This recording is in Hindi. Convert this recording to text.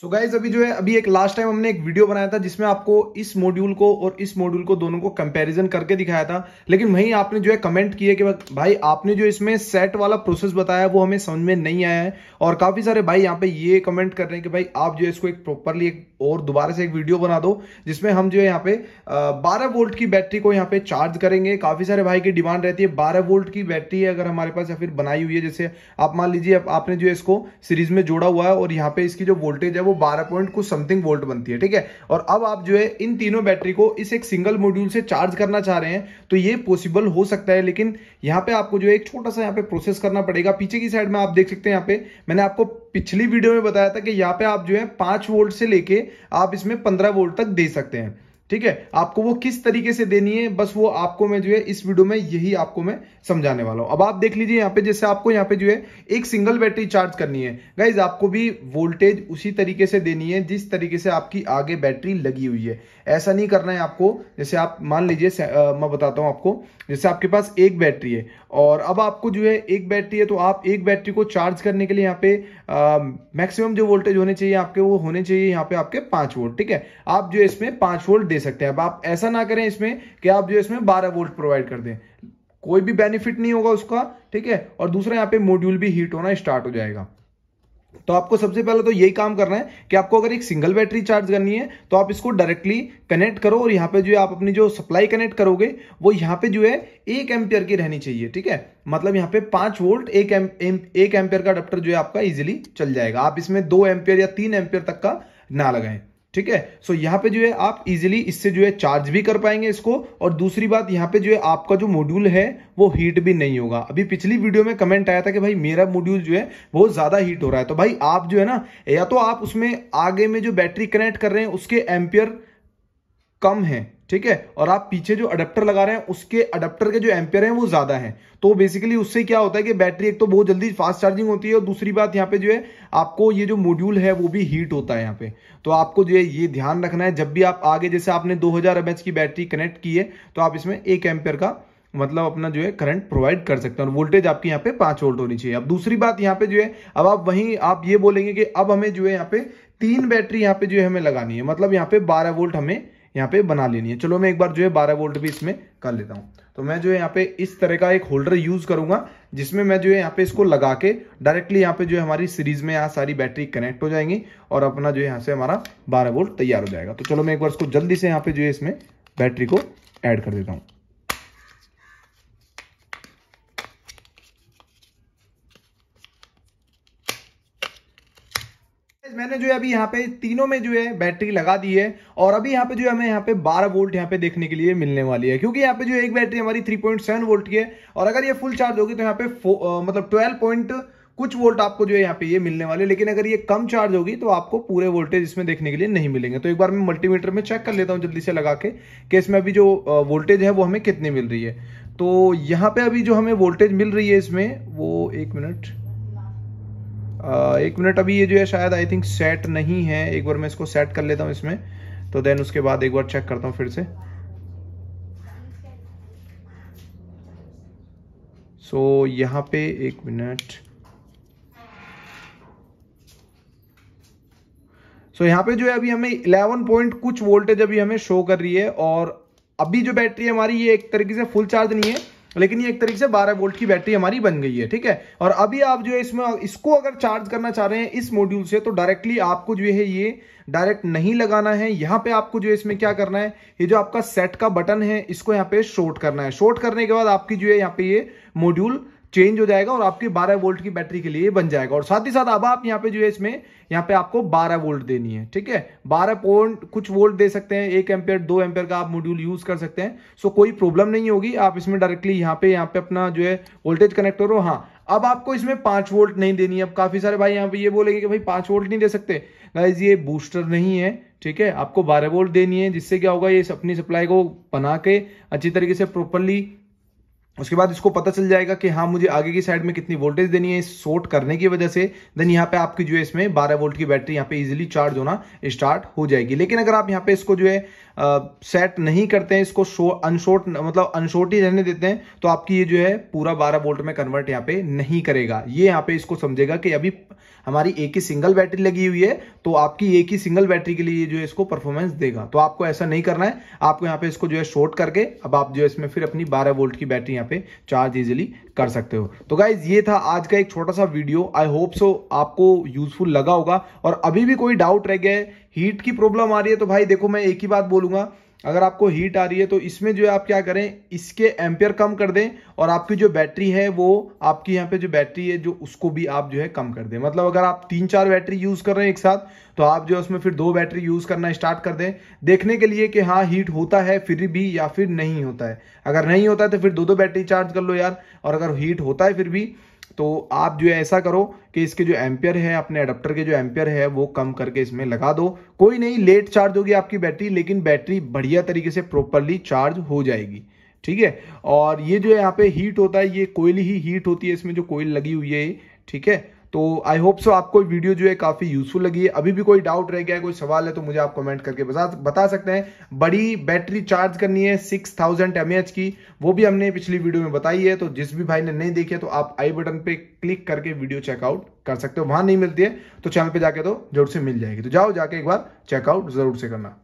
सो so गाइज अभी जो है अभी एक लास्ट टाइम हमने एक वीडियो बनाया था जिसमें आपको इस मॉड्यूल को और इस मॉड्यूल को दोनों को कंपैरिजन करके दिखाया था लेकिन वहीं आपने जो है कमेंट किए कि भाई आपने जो इसमें सेट वाला प्रोसेस बताया वो हमें समझ में नहीं आया है और काफ़ी सारे भाई यहाँ पे ये कमेंट कर रहे हैं कि भाई आप जो है इसको एक प्रॉपरली एक और दोबारा से एक वीडियो बना दो जिसमें हम जो है यहाँ पे बारह वोल्ट की बैटरी को यहाँ पे चार्ज करेंगे काफ़ी सारे भाई की डिमांड रहती है बारह वोल्ट की बैटरी अगर हमारे पास या फिर बनाई हुई है जैसे आप मान लीजिए आपने जो इसको सीरीज में जोड़ा हुआ है और यहाँ पे इसकी जो वोल्टेज है वो बारह पॉइंट कुछ समथिंग वोल्ट बनती है ठीक है और अब आप जो है इन तीनों बैटरी को इस एक सिंगल मॉड्यूल से चार्ज करना चाह रहे हैं तो ये पॉसिबल हो सकता है लेकिन यहाँ पे आपको जो है एक छोटा सा यहाँ पे प्रोसेस करना पड़ेगा पीछे की साइड में आप देख सकते हैं यहाँ पे मैंने आपको पिछली वीडियो में बताया था कि यहाँ पे आप जो है पांच वोल्ट से लेके आप इसमें पंद्रह वोल्ट तक दे सकते हैं ठीक है आपको वो किस तरीके से देनी है बस वो आपको मैं जो है इस वीडियो में यही आपको मैं समझाने वाला हूं अब आप देख लीजिए यहाँ पे जैसे आपको यहाँ पे जो है एक सिंगल बैटरी चार्ज करनी है गाइज आपको भी वोल्टेज उसी तरीके से देनी है जिस तरीके से आपकी आगे बैटरी लगी हुई है ऐसा नहीं करना है आपको जैसे आप मान लीजिए मैं बताता हूँ आपको जैसे आपके पास एक बैटरी है और अब आपको जो है एक बैटरी है तो आप एक बैटरी को चार्ज करने के लिए यहाँ पे मैक्सिमम जो वोल्टेज होने चाहिए आपके वो होने चाहिए यहाँ पे आपके पांच वोल्ट ठीक है आप जो है इसमें पांच वोल्ट दे सकते हैं अब आप ऐसा ना करें इसमें कि आप जो इसमें बारह वोल्ट प्रोवाइड कर दें कोई भी बेनिफिट नहीं होगा उसका ठीक है और दूसरा यहाँ पे मॉड्यूल भी हीट होना स्टार्ट हो जाएगा तो आपको सबसे पहले तो यही काम करना है कि आपको अगर एक सिंगल बैटरी चार्ज करनी है तो आप इसको डायरेक्टली कनेक्ट करो और यहाँ पे जो है आप अपनी जो सप्लाई कनेक्ट करोगे वो यहाँ पे जो है एक एम्पियर की रहनी चाहिए ठीक है मतलब यहाँ पे पांच वोल्ट एक एम, एम, एक एम्पियर का अडप्टर जो है आपका इजिली चल जाएगा आप इसमें दो एम्पियर या तीन एम्पियर तक का ना लगाएं ठीक है सो यहाँ पे जो है आप इजिली इससे जो है चार्ज भी कर पाएंगे इसको और दूसरी बात यहाँ पे जो है आपका जो मॉड्यूल है वो हीट भी नहीं होगा अभी पिछली वीडियो में कमेंट आया था कि भाई मेरा मॉड्यूल जो है बहुत ज़्यादा हीट हो रहा है तो भाई आप जो है ना या तो आप उसमें आगे में जो बैटरी कनेक्ट कर रहे हैं उसके एम्पियर कम है ठीक है और आप पीछे जो अडेप्टर लगा रहे हैं उसके अडेप्टर के जो एम्पियर हैं वो ज्यादा हैं तो बेसिकली उससे क्या होता है कि बैटरी एक तो बहुत जल्दी फास्ट चार्जिंग होती है और दूसरी बात यहाँ पे जो है आपको ये जो मॉड्यूल है वो भी हीट होता है यहाँ पे तो आपको जो है ये ध्यान रखना है जब भी आप आगे जैसे आपने दो हजार की बैटरी कनेक्ट की है तो आप इसमें एक एम्पियर का मतलब अपना जो है करंट प्रोवाइड कर सकते हैं और वोल्टेज आपके यहाँ पे पांच वोल्ट होनी चाहिए अब दूसरी बात यहाँ पे जो है अब आप वहीं आप ये बोलेंगे कि अब हमें जो है यहाँ पे तीन बैटरी यहाँ पे जो है हमें लगानी है मतलब यहाँ पे बारह वोल्ट हमें यहाँ पे बना लेनी है चलो मैं एक बार जो है बारह वोल्ट भी इसमें कर लेता हूँ तो मैं जो है यहाँ पे इस तरह का एक होल्डर यूज करूंगा जिसमें मैं जो है यहाँ पे इसको लगा के डायरेक्टली यहाँ पे जो है हमारी सीरीज में यहाँ सारी बैटरी कनेक्ट हो जाएंगी और अपना जो है यहाँ से हमारा बारह वोल्ट तैयार हो जाएगा तो चलो मैं एक बार इसको जल्दी से यहाँ पे जो है इसमें बैटरी को ऐड कर देता हूँ मैंने जो है अभी यहाँ पे तीनों में जो है बैटरी लगा दी है और अभी यहाँ पे जो है हमें यहाँ पे 12 वोल्ट यहाँ पे देखने के लिए मिलने वाली है क्योंकि यहाँ पे जो एक बैटरी हमारी 3.7 वोल्ट की है और अगर ये फुल चार्ज होगी तो यहाँ पे मतलब 12 पॉइंट कुछ वोल्ट आपको जो है यहाँ पे ये मिलने वाले लेकिन अगर ये कम चार्ज होगी तो आपको पूरे वोल्टेज इसमें देखने के लिए नहीं मिलेंगे तो एक बार मैं मल्टीमीटर में चेक कर लेता हूँ जल्दी से लगा के कि इसमें अभी जो वोल्टेज है वो हमें कितनी मिल रही है तो यहाँ पे अभी जो हमें वोल्टेज मिल रही है इसमें वो एक मिनट एक मिनट अभी ये जो है शायद आई थिंक सेट नहीं है एक बार मैं इसको सेट कर लेता हूँ इसमें तो देन उसके बाद एक बार चेक करता हूँ फिर से सो so, यहाँ पे एक मिनट सो so, यहाँ पे जो है अभी हमें इलेवन पॉइंट कुछ वोल्टेज अभी हमें शो कर रही है और अभी जो बैटरी है हमारी ये एक तरीके से फुल चार्ज नहीं है लेकिन ये एक तरीके से 12 वोल्ट की बैटरी हमारी बन गई है ठीक है और अभी आप जो है इसमें इसको अगर चार्ज करना चाह रहे हैं इस मॉड्यूल से तो डायरेक्टली आपको जो है ये डायरेक्ट नहीं लगाना है यहाँ पे आपको जो है इसमें क्या करना है ये जो आपका सेट का बटन है इसको यहाँ पे शॉर्ट करना है शॉर्ट करने के बाद आपकी जो है यहाँ पे ये मॉड्यूल चेंज हो जाएगा और आपकी 12 वोल्ट की बैटरी के लिए बन जाएगा और साथ ही साथ अब आप यहाँ पे जो है इसमें यहाँ पे आपको 12 वोल्ट देनी है ठीक है 12 पॉइंट कुछ वोल्ट दे सकते हैं एक एम्पेयर दो एम्पेयर का आप मॉड्यूल यूज कर सकते हैं सो कोई प्रॉब्लम नहीं होगी आप इसमें डायरेक्टली यहाँ पे यहाँ पे अपना जो है वोल्टेज कनेक्ट करो हाँ अब आपको इसमें पांच वोल्ट नहीं देनी है अब काफी सारे भाई यहाँ पे ये बोलेंगे कि भाई पांच वोल्ट नहीं दे सकते गाइज ये बूस्टर नहीं है ठीक है आपको बारह वोल्ट देनी है जिससे क्या होगा ये अपनी सप्लाई को बना के अच्छी तरीके से प्रॉपरली उसके बाद इसको पता चल जाएगा कि हाँ मुझे आगे की साइड में कितनी वोल्टेज देनी है इस शॉर्ट करने की वजह से देन यहाँ पे आपकी जो है इसमें 12 वोल्ट की बैटरी यहाँ पे इजीली चार्ज होना स्टार्ट हो जाएगी लेकिन अगर आप यहाँ पे इसको जो है सेट नहीं करते हैं इसको अनशोर्ट मतलब अनशोर्ट ही रहने देते हैं तो आपकी ये जो है पूरा बारह वोल्ट में कन्वर्ट यहाँ पे नहीं करेगा ये यहाँ पे इसको समझेगा कि अभी हमारी एक ही सिंगल बैटरी लगी हुई है तो आपकी एक ही सिंगल बैटरी के लिए जो है इसको परफॉर्मेंस देगा तो आपको ऐसा नहीं करना है आपको यहाँ पे इसको जो है शॉर्ट करके अब आप जो है इसमें फिर अपनी बारह वोल्ट की बैटरी यहाँ पे चार्ज इजिली कर सकते हो तो गाइज ये था आज का एक छोटा सा वीडियो आई होप सो आपको यूजफुल लगा होगा और अभी भी कोई डाउट रह गया है हीट की प्रॉब्लम आ रही है तो भाई देखो मैं एक ही बात बोलूंगा अगर आपको हीट आ रही है तो इसमें जो है आप क्या करें इसके एम्पियर कम कर दें और आपकी जो बैटरी है वो आपकी यहाँ पे जो बैटरी है जो उसको भी आप जो है कम कर दें मतलब अगर आप तीन चार बैटरी यूज़ कर रहे हैं एक साथ तो आप जो है उसमें फिर दो बैटरी यूज़ करना स्टार्ट कर दें देखने के लिए कि हाँ हीट होता है फिर भी या फिर नहीं होता है अगर नहीं होता है तो फिर दो दो बैटरी चार्ज कर लो यार और अगर हीट होता है फिर भी तो आप जो है ऐसा करो कि इसके जो एम्पियर है अपने अडप्टर के जो एम्पियर है वो कम करके इसमें लगा दो कोई नहीं लेट चार्ज होगी आपकी बैटरी लेकिन बैटरी बढ़िया तरीके से प्रॉपरली चार्ज हो जाएगी ठीक है और ये जो यहाँ पे हीट होता है ये कोयल ही हीट होती है इसमें जो कोयल लगी हुई है ठीक है तो आई होप सो आपको वीडियो जो है काफ़ी यूजफुल लगी है अभी भी कोई डाउट रह गया है कोई सवाल है तो मुझे आप कमेंट करके बता बता सकते हैं बड़ी बैटरी चार्ज करनी है सिक्स थाउजेंड एम एच की वो भी हमने पिछली वीडियो में बताई है तो जिस भी भाई ने नहीं देखी है तो आप आई बटन पे क्लिक करके वीडियो चेकआउट कर सकते हो वहां नहीं मिलती है तो चैनल पर जाके तो जरूर से मिल जाएगी तो जाओ जाके एक बार चेकआउट जरूर से करना